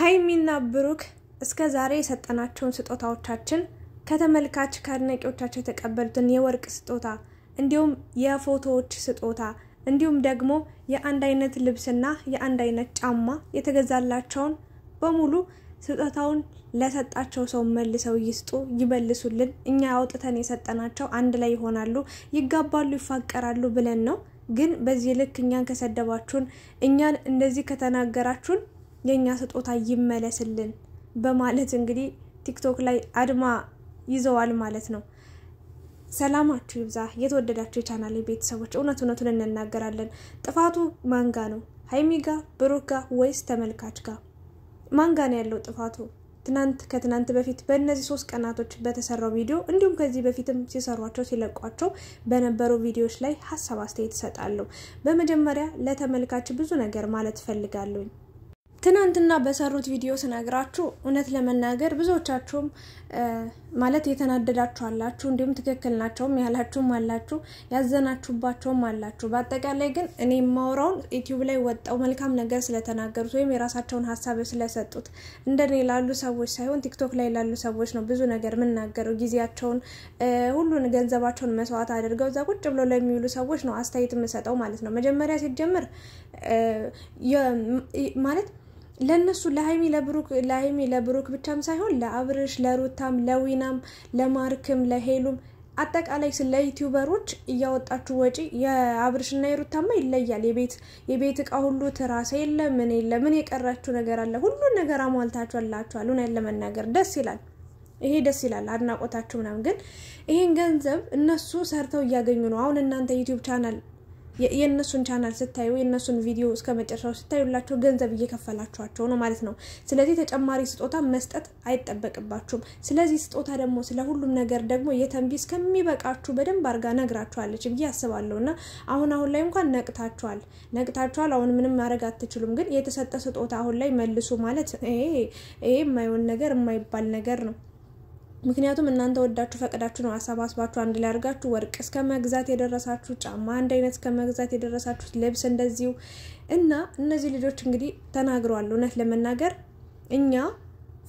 ሀይሚና ብሩክ እስከ ዛሬ የሰጠናቸውን ስጦታዎቻችን ከተመልካች ከአድናቂዎቻቸው የተቀበሉትን የወርቅ ስጦታ እንዲሁም የፎቶዎች ስጦታ እንዲሁም ደግሞ የአንድ አይነት ልብስና የአንድ አይነት ጫማ የተገዛላቸውን በሙሉ ስጦታውን ለሰጣቸው ሰው መልሰው ይስጡ፣ ይመልሱልን። እኛ አውጥተን የሰጠናቸው አንድ ላይ ይሆናሉ፣ ይጋባሉ፣ ይፋቀራሉ ብለን ነው። ግን በዚህ ልክ እኛን ከሰደባችሁን፣ እኛን እንደዚህ ከተናገራችሁን የእኛ ስጦታ ይመለስልን በማለት እንግዲህ ቲክቶክ ላይ አድማ ይዘዋል ማለት ነው። ሰላማችሁ ይብዛ የተወደዳችሁ የቻናል ቤተሰቦች፣ እውነት እውነቱን እንናገራለን። ጥፋቱ ማንጋ ነው? ሀይሚጋ ጋ፣ ጋ ወይስ ተመልካች ጋ? ማንጋ ነው ያለው ጥፋቱ? ትናንት ከትናንት በፊት በእነዚህ ሶስት ቀናቶች በተሰራው ቪዲዮ እንዲሁም ከዚህ በፊትም ሲሰሯቸው ሲለቋቸው በነበሩ ቪዲዮዎች ላይ ሀሳብ አስተያየት እሰጣለሁ። በመጀመሪያ ለተመልካች ብዙ ነገር ማለት እፈልጋለሁ። ትናንትና በሰሩት ቪዲዮ ስነግራችሁ እውነት ለመናገር ብዙዎቻችሁም ማለት የተናደዳችሁ አላችሁ፣ እንዲሁም ትክክል ናቸውም ያላችሁም አላችሁ፣ ያዘናችሁባቸውም አላችሁ። በአጠቃላይ ግን እኔ የማውራውን ዩቲዩብ ላይ ወጣው መልካም ነገር ስለተናገሩት ወይም የራሳቸውን ሀሳብ ስለሰጡት እንደኔ ላሉ ሰዎች ሳይሆን ቲክቶክ ላይ ላሉ ሰዎች ነው ብዙ ነገር የምናገረው። ጊዜያቸውን ሁሉን ገንዘባቸውን መስዋዕት አድርገው እዛ ቁጭ ብለው ለሚውሉ ሰዎች ነው አስተያየት የምሰጠው ማለት ነው። መጀመሪያ ሲጀምር ማለት ለእነሱ ለሀይሚ ለብሩክ ለሀይሚ ለብሩክ ብቻም ሳይሆን ለአብርሽ ለሩታም ለዊናም ለማርክም ለሄሉም አጠቃላይ ስለ ዩቲዩበሮች እያወጣችሁ ወጪ የአብርሽና የሩታማ ይለያል። የቤት የቤት እቃ ሁሉ ትራስ የለ ምን የለ ምን የቀራችሁ ነገር አለ? ሁሉን ነገር አሟልታችሁ እውነት ለመናገር ደስ ይላል። ይሄ ደስ ይላል። አድናቆታችሁ ምናምን ግን ይሄን ገንዘብ እነሱ ሰርተው እያገኙ ነው። አሁን እናንተ ዩቲዩብ ቻናል የእነሱን ቻናል ስታዩ የእነሱን ቪዲዮ እስከ መጨረሻው ስታዩላቸው ገንዘብ እየከፈላችኋቸው ነው ማለት ነው። ስለዚህ ተጨማሪ ስጦታ መስጠት አይጠበቅባችሁም። ስለዚህ ስጦታ ደግሞ ስለ ሁሉም ነገር ደግሞ የተንቢ እስከሚበቃችሁ በደንብ አድርጋ ነግራችኋለች ብዬ አስባለሁ እና አሁን አሁን ላይ እንኳን ነቅታችኋል ነቅታችኋል። አሁን ምንም ማድረግ አትችሉም። ግን የተሰጠ ስጦታ አሁን ላይ መልሱ ማለት ይሄ የማይሆን ነገር የማይባል ነገር ነው። ምክንያቱም እናንተ ወዳችሁ ፈቅዳችሁ ነው አሰባስባችሁ አንድ ላይ አድርጋችሁ ወርቅ እስከ መግዛት የደረሳችሁ፣ ጫማ አንድ አይነት እስከ መግዛት የደረሳችሁት፣ ልብስ እንደዚሁ እና እነዚህ ልጆች እንግዲህ ተናግረዋል። እውነት ለመናገር እኛ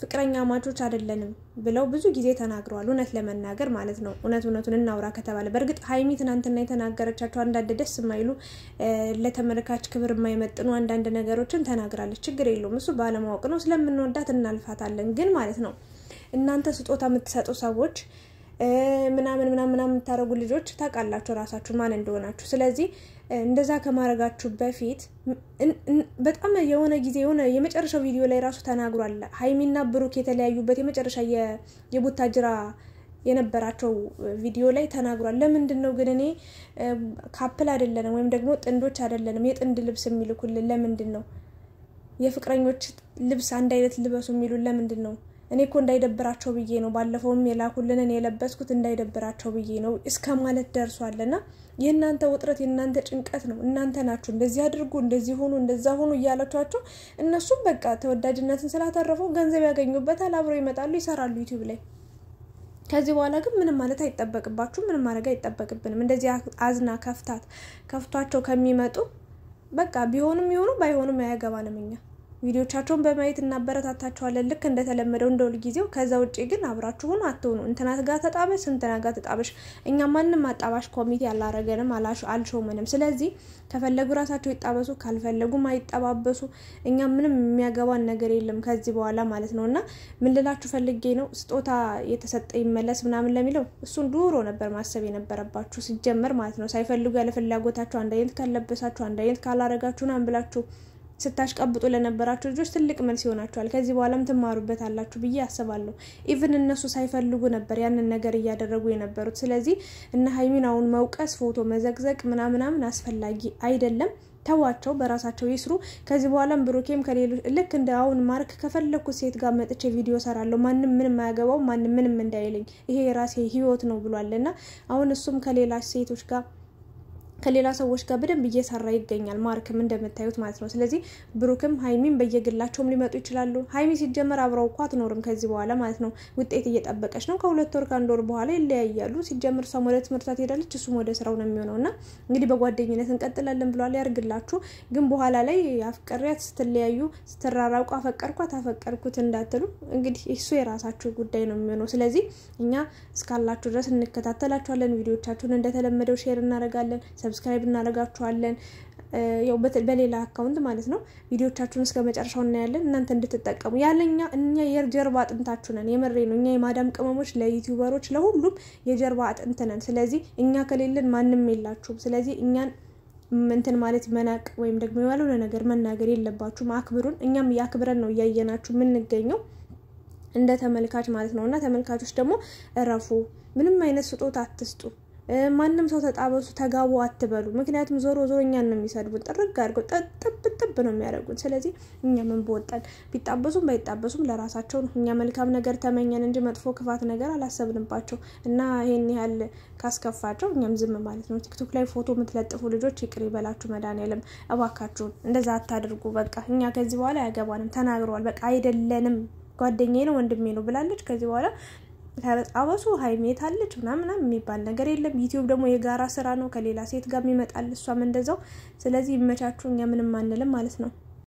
ፍቅረኛ ማቾች አይደለንም ብለው ብዙ ጊዜ ተናግረዋል። እውነት ለመናገር ማለት ነው። እውነት እውነቱን እናውራ ከተባለ በእርግጥ ሀይሚ ትናንትና የተናገረቻቸው አንዳንድ ደስ የማይሉ ለተመልካች ክብር የማይመጥኑ አንዳንድ ነገሮችን ተናግራለች። ችግር የለውም እሱ ባለማወቅ ነው። ስለምንወዳት እናልፋታለን። ግን ማለት ነው እናንተ ስጦታ የምትሰጡ ሰዎች ምናምን ምናምን ምናምን የምታደረጉ ልጆች ታውቃላችሁ ራሳችሁ ማን እንደሆናችሁ። ስለዚህ እንደዛ ከማድረጋችሁ በፊት በጣም የሆነ ጊዜ የሆነ የመጨረሻው ቪዲዮ ላይ ራሱ ተናግሯል። ሀይሚና ብሩክ የተለያዩበት የመጨረሻ የቡታጅራ የነበራቸው ቪዲዮ ላይ ተናግሯል። ለምንድን ነው ግን እኔ ካፕል አይደለንም ወይም ደግሞ ጥንዶች አይደለንም የጥንድ ልብስ የሚልኩልን ለምንድን ነው? የፍቅረኞች ልብስ አንድ አይነት ልበሱ የሚሉን ለምንድን ነው? እኔ እኮ እንዳይደብራቸው ብዬ ነው ባለፈውም እኔ የለበስኩት እንዳይደብራቸው ብዬ ነው እስከ ማለት ደርሷልና የእናንተ ውጥረት የእናንተ ጭንቀት ነው። እናንተ ናችሁ እንደዚህ አድርጉ፣ እንደዚህ ሆኑ፣ እንደዛ ሆኑ እያላችኋቸው እነሱም በቃ ተወዳጅነትን ስላተረፈው ገንዘብ ያገኙበታል፣ አብረው ይመጣሉ፣ ይሰራሉ ዩቲዩብ ላይ። ከዚህ በኋላ ግን ምንም ማለት አይጠበቅባችሁም፣ ምንም ማድረግ አይጠበቅብንም። እንደዚህ አዝና ከፍታት ከፍቷቸው ከሚመጡ በቃ ቢሆኑም ይሆኑ ባይሆኑም አያገባንም እኛ ቪዲዮቻቸውን በማየት እናበረታታቸዋለን ልክ እንደተለመደው እንደ ሁልጊዜው። ከዛ ውጭ ግን አብራችሁን አትሆኑ። እንትናት ጋር ተጣበሽ እንትና ጋር ተጣበሽ፣ እኛ ማንም አጣባሽ ኮሚቴ አላረገንም፣ አልሾመንም። ስለዚህ ከፈለጉ ራሳቸው ይጣበሱ፣ ካልፈለጉም አይጠባበሱ። እኛ ምንም የሚያገባን ነገር የለም ከዚህ በኋላ ማለት ነው። እና ምን ልላችሁ ፈልጌ ነው ስጦታ የተሰጠ ይመለስ ምናምን ለሚለው እሱን ዱሮ ነበር ማሰብ የነበረባችሁ ሲጀመር ማለት ነው። ሳይፈልጉ ያለ አንድ አይነት ካለበሳችሁ አንድ አይነት ካላረጋችሁ ምናምን ብላችሁ ስታሽቀብጡ ለነበራችሁ ልጆች ትልቅ መልስ ይሆናችኋል። ከዚህ በኋላም ትማሩበት አላችሁ ብዬ አስባለሁ። ኢቭን እነሱ ሳይፈልጉ ነበር ያንን ነገር እያደረጉ የነበሩት። ስለዚህ እነ ሀይሚን አሁን መውቀስ፣ ፎቶ መዘግዘቅ ምናምናምን አስፈላጊ አይደለም። ተዋቸው፣ በራሳቸው ይስሩ። ከዚህ በኋላም ብሩኬም ከሌሎች ልክ እንደ አሁን ማርክ ከፈለግኩት ሴት ጋር መጥቼ ቪዲዮ ሰራለሁ፣ ማንም ምንም አያገባው፣ ማንም ምንም እንዳይለኝ፣ ይሄ የራሴ ህይወት ነው ብሏል እና አሁን እሱም ከሌላ ሴቶች ጋር ከሌላ ሰዎች ጋር በደንብ እየሰራ ይገኛል። ማርክም እንደምታዩት ማለት ነው። ስለዚህ ብሩክም ሀይሚም በየግላቸውም ሊመጡ ይችላሉ። ሀይሚ ሲጀመር አብረው እኮ አትኖርም ከዚህ በኋላ ማለት ነው። ውጤት እየጠበቀች ነው። ከሁለት ወር ከአንድ ወር በኋላ ይለያያሉ። ሲጀምር እሷም ወደ ትምህርቷ ትሄዳለች፣ እሱም ወደ ስራው ነው የሚሆነው እና እንግዲህ በጓደኝነት እንቀጥላለን ብሏል። ያርግላችሁ። ግን በኋላ ላይ አፍቀሪያት ስትለያዩ ስትራራቁ አፈቀርኳት አፈቀርኩት እንዳትሉ እንግዲህ እሱ የራሳችሁ ጉዳይ ነው የሚሆነው። ስለዚህ እኛ እስካላችሁ ድረስ እንከታተላችኋለን። ቪዲዮቻችሁን እንደተለመደው ሼር እናደርጋለን። ሰብስክራይብ እናደርጋችኋለን። ያው በሌላ አካውንት ማለት ነው። ቪዲዮቻችሁን እስከ መጨረሻው እናያለን እናንተ እንድትጠቀሙ ያለኛ እኛ የጀርባ አጥንታችሁ ነን። የመሬ ነው። እኛ የማዳም ቅመሞች ለዩቲዩበሮች ለሁሉም የጀርባ አጥንት ነን። ስለዚህ እኛ ከሌለን ማንም የላችሁም። ስለዚህ እኛን እንትን ማለት መናቅ ወይም ደግሞ ያልሆነ ነገር መናገር የለባችሁም። አክብሩን። እኛም ያክብረን ነው እያየናችሁ የምንገኘው እንደ ተመልካች ማለት ነው። እና ተመልካቾች ደግሞ እረፉ። ምንም አይነት ስጦታ አትስጡ። ማንም ሰው ተጣበሱ ተጋቡ አትበሉ። ምክንያቱም ዞሮ ዞሮ እኛን ነው የሚሰድቡን፣ ጥርግ አድርገው ጥብ ጥብ ነው የሚያደርጉን። ስለዚህ እኛ ምን በወጣን፣ ቢጣበሱም ባይጣበሱም ለራሳቸው ነው። እኛ መልካም ነገር ተመኘን እንጂ መጥፎ ክፋት ነገር አላሰብንባቸው እና ይሄን ያህል ካስከፋቸው እኛም ዝም ማለት ነው። ቲክቶክ ላይ ፎቶ የምትለጥፉ ልጆች ይቅር ይበላችሁ፣ መድኃኒዓለም እባካችሁን እንደዛ አታድርጉ። በቃ እኛ ከዚህ በኋላ አያገባንም ተናግረዋል። በቃ አይደለንም ጓደኛዬ ነው ወንድሜ ነው ብላለች። ከዚህ በኋላ ተረጣበሱ ሀይሜ አለች ምናምን የሚባል ነገር የለም። ዩቲዩብ ደግሞ የጋራ ስራ ነው። ከሌላ ሴት ጋር የሚመጣል እሷም እንደዛው። ስለዚህ ይመቻችሁ፣ እኛ ምንም አንልም ማለት ነው።